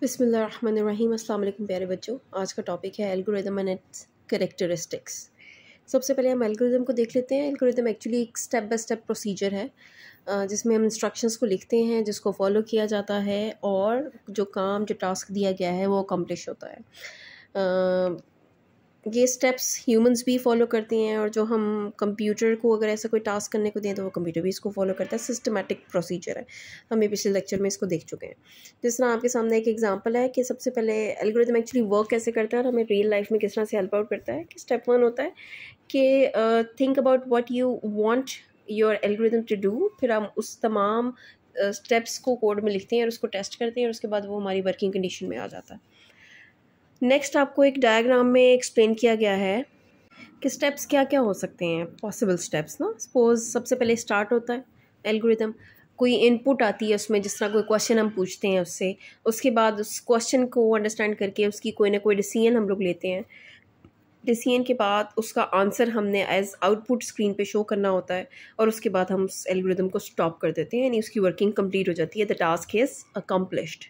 बिसमीम अल्लाम प्यारे बच्चों आज का टॉपिक है एल्गोरिदम एंड इट्स करेक्टरिस्टिक्स सबसे पहले हम एल्गोरिदम को देख लेते हैं एल्गोरिदम एक्चुअली एक स्टेप बाय स्टेप प्रोसीजर है जिसमें हम इंस्ट्रक्शंस को लिखते हैं जिसको फॉलो किया जाता है और जो काम जो टास्क दिया गया है वो अकम्पलिश होता है ये स्टेप्स ह्यूमंस भी फॉलो करती हैं और जो हम कंप्यूटर को अगर ऐसा कोई टास्क करने को दें तो वो कंप्यूटर भी इसको फॉलो करता है सिस्टमेटिक प्रोसीजर है हम ये पिछले लेक्चर में इसको देख चुके हैं जिस तरह आपके सामने एक एग्जांपल है कि सबसे पहले एल्गोरिथम एक्चुअली वर्क कैसे करता है और हमें रियल लाइफ में किस तरह से हेल्प आउट करता है कि स्टेप वन होता है कि think about what you want your algorithm to do फिर हम उस तमाम स्टेप्स uh, को कोड में लिखते हैं और उसको टेस्ट करते हैं और उसके बाद वो हमारी वर्किंग कंडीशन में आ जाता है नेक्स्ट आपको एक डायग्राम में एक्सप्लेन किया गया है कि स्टेप्स क्या क्या हो सकते हैं पॉसिबल स्टेप्स ना सपोज सबसे पहले स्टार्ट होता है एल्गोरिदम कोई इनपुट आती है उसमें जिस तरह कोई क्वेश्चन हम पूछते हैं उससे उसके बाद उस क्वेश्चन को अंडरस्टैंड करके उसकी कोई ना कोई डिसीजन हम लोग लेते हैं डिसीजन के बाद उसका आंसर हमने एज आउटपुट स्क्रीन पे शो करना होता है और उसके बाद हम उस एल्गोरिदम को स्टॉप कर देते हैं यानी उसकी वर्किंग कंप्लीट हो जाती है द टास्क इज़ अकम्पलिश्ड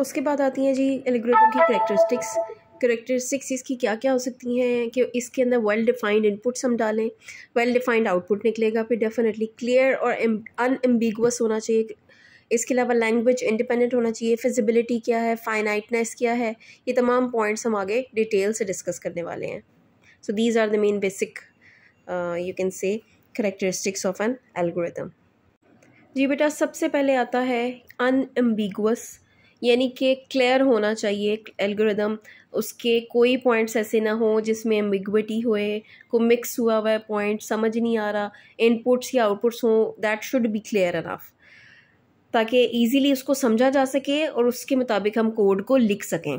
उसके बाद आती हैं जी एलिग्रेटम की करेक्टरिस्टिक्स करेक्टरिस्टिक्स इसकी क्या क्या हो सकती हैं कि इसके अंदर वेल डिफाइंड इनपुट्स हम डालें वेल डिफाइंड आउटपुट निकलेगा फिर डेफिनेटली क्लियर और अनएम्बिगस होना चाहिए इसके अलावा लैंग्वेज इंडिपेंडेंट होना चाहिए फिजिबिलिटी क्या है फाइनाइटनेस क्या है ये तमाम पॉइंट्स हम आगे डिटेल से डिस्कस करने वाले हैं so these are the main basic you can say characteristics of an algorithm जी बेटा सबसे पहले आता है अनएम्बिगस यानी कि क्लियर होना चाहिए एल्गोरिदम उसके कोई पॉइंट्स ऐसे ना हो जिसमें एम्बिग्विटी होए को मिक्स हुआ हुआ है पॉइंट समझ नहीं आ रहा इनपुट्स या आउटपुट्स हों that should be clear enough ताकि इजीली उसको समझा जा सके और उसके मुताबिक हम कोड को लिख सकें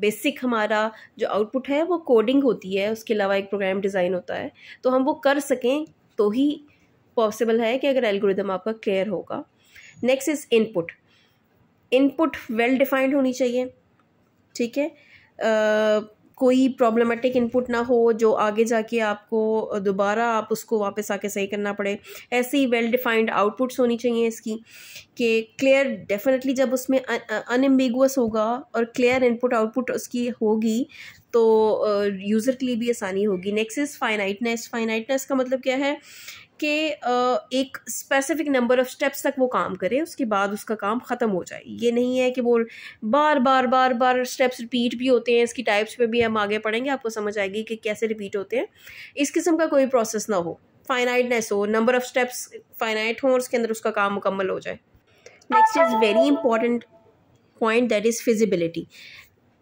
बेसिक हमारा जो आउटपुट है वो कोडिंग होती है उसके अलावा एक प्रोग्राम डिज़ाइन होता है तो हम वो कर सकें तो ही पॉसिबल है कि अगर एल्गोरिदम आपका क्लियर होगा next is input input well defined होनी चाहिए ठीक है कोई प्रॉब्लमेटिक इनपुट ना हो जो आगे जाके आपको दोबारा आप उसको वापस आके सही करना पड़े ऐसी वेल डिफाइंड आउटपुट्स होनी चाहिए इसकी कि क्लियर डेफिनेटली जब उसमें अनएम्बिगुअस होगा और क्लियर इनपुट आउटपुट उसकी होगी तो यूज़र के लिए भी आसानी होगी नेक्स्ट इज़ फाइनाइटनेस फाइनाइटनेस का मतलब क्या है कि एक स्पेसिफिक नंबर ऑफ स्टेप्स तक वो काम करे उसके बाद उसका काम ख़त्म हो जाए ये नहीं है कि वो बार बार बार बार स्टेप्स रिपीट भी होते हैं इसकी टाइप्स पे भी हम आगे पढ़ेंगे आपको समझ आएगी कि कैसे रिपीट होते हैं इस किस्म का कोई प्रोसेस ना हो फाइनाइटनेस हो नंबर ऑफ स्टेप्स फाइनाइट हों और उसके अंदर उसका काम मुकम्मल हो जाए next is very important point that is feasibility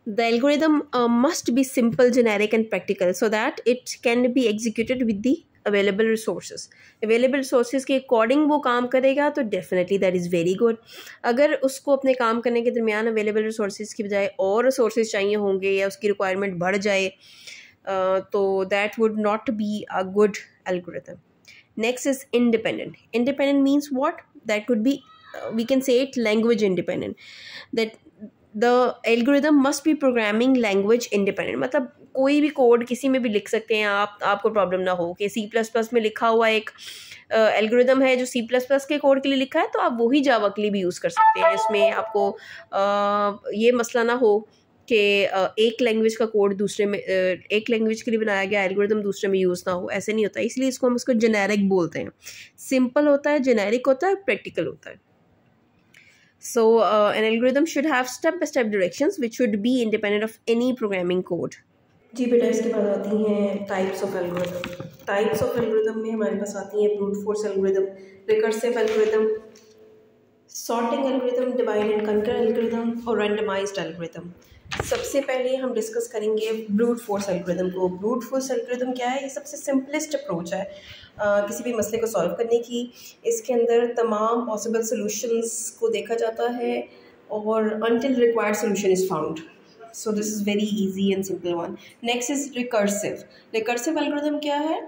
the algorithm must be simple generic and practical so that it can be executed with the available resource available resource के अकॉर्डिंग वो काम करेगा तो definitely that is very good अगर उसको अपने काम करने के दरमियान अवेलेबल रिसोर्स के बजाय और रिसोर्सेज चाहिए होंगे या उसकी रिक्वायरमेंट बढ़ जाए तो that would not be a good algorithm next is independent independent means what that would be we can say it language independent that the algorithm must be programming language independent मतलब कोई भी code किसी में भी लिख सकते हैं आप आपको प्रॉब्लम ना हो कि सी प्लस प्लस में लिखा हुआ एक एल्गोरिदम है जो सी प्लस प्लस के कोड के लिए लिखा है तो आप वही जावा के लिए भी यूज़ कर सकते हैं इसमें आपको आ, ये मसला ना हो कि एक लैंग्वेज का कोड दूसरे में एक लैंग्वेज के लिए बनाया गया एल्गोरिदम दूसरे में यूज़ ना हो ऐसे नहीं होता इसलिए इसको हम इसको जेनेरिक बोलते हैं सिंपल होता है जेनेरिक होता है प्रैक्टिकल होता है So uh, an algorithm should have step-by-step -step directions which should be independent of any programming code. जी बेटा इसके बाद आती हैं types of algorithm types of algorithm में हमारे पास आती हैं brute force algorithm recursive algorithm sorting algorithm divide and conquer algorithm और रैंडमाइज्ड एल्गोरिदम सबसे पहले हम डिस्कस करेंगे ब्रूट फोर्स एल्गोरिदम को ब्रूट फोर्स एल्गोरिदम क्या है ये सबसे सिंपलेस्ट अप्रोच है आ, किसी भी मसले को सॉल्व करने की इसके अंदर तमाम पॉसिबल सोल्यूशंस को देखा जाता है और until required solution is found so this is very easy and simple one next is recursive recursive algorithm क्या है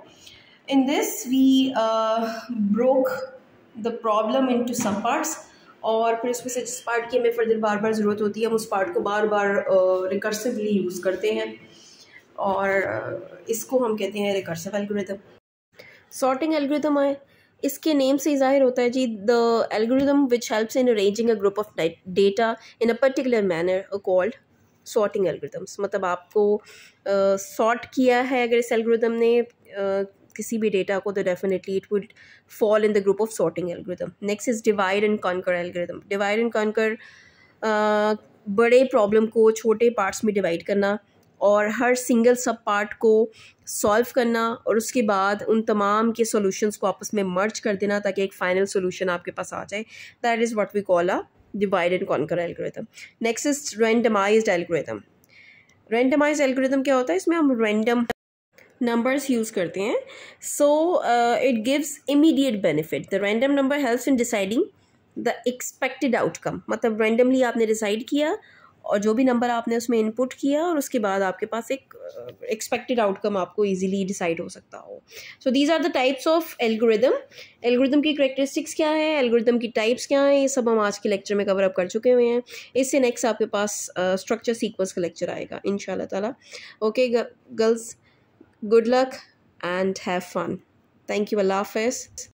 in this we broke the problem into some parts और फिर उसमें से जिस पार्ट की हमें फर्दर बार बार ज़रूरत होती है हम उस पार्ट को बार बार रिकर्सिवली uh, यूज़ करते हैं और uh, इसको हम कहते हैं रिकर्सिव एल्ग्रोदम सॉर्टिंग एल्ग्रोदम आए इसके नेम से ही जाहिर होता है जी the algorithm which helps in arranging a group of data in a particular manner called sorting algorithms मतलब आपको सॉर्ट uh, किया है अगर इस एल्गोरिदम ने uh, किसी भी डेटा को तो definitely it would fall in the group of sorting algorithm next is divide and conquer algorithm divide and conquer बड़े प्रॉब्लम को छोटे पार्ट्स में डिवाइड करना और हर सिंगल सब पार्ट को सॉल्व करना और उसके बाद उन तमाम के सॉल्यूशंस को आपस में मर्ज कर देना ताकि एक फ़ाइनल सॉल्यूशन आपके पास आ जाए that is what we call a divide and conquer algorithm next is randomize algorithm randomize algorithm क्या होता है इसमें हम रेंडम नंबर्स यूज करते हैं so it gives immediate benefit the random number helps in deciding the expected outcome मतलब randomly आपने decide किया और जो भी नंबर आपने उसमें इनपुट किया और उसके बाद आपके पास एक एक्सपेक्टेड आउटकम आपको इजीली डिसाइड हो सकता हो so these are the types of algorithm algorithm की करेक्टरिस्टिक्स क्या है एल्गोरिदम की टाइप्स क्या हैं ये सब हम आज के लेक्चर में कवर अप कर चुके हुए हैं इससे नेक्स्ट आपके पास स्ट्रक्चर सीक्वेंस का लेक्चर आएगा इन ताला okay girls good luck and have fun thank you अल्लाह हाफ